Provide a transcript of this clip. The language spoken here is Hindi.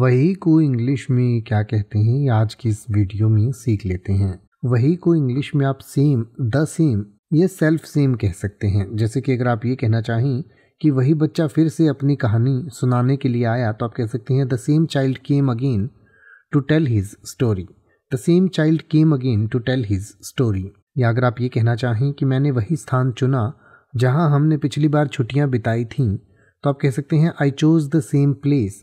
वही को इंग्लिश में क्या कहते हैं आज की इस वीडियो में सीख लेते हैं वही को इंग्लिश में आप सेम द सेम ये सेल्फ सेम कह सकते हैं जैसे कि अगर आप ये कहना चाहें कि वही बच्चा फिर से अपनी कहानी सुनाने के लिए आया तो आप कह सकते हैं the same child came again to tell his story the same child came again to tell his story या अगर आप ये कहना चाहें कि मैंने वही स्थान चुना जहाँ हमने पिछली बार छुट्टियाँ बिताई थीं तो आप कह सकते हैं I chose the same place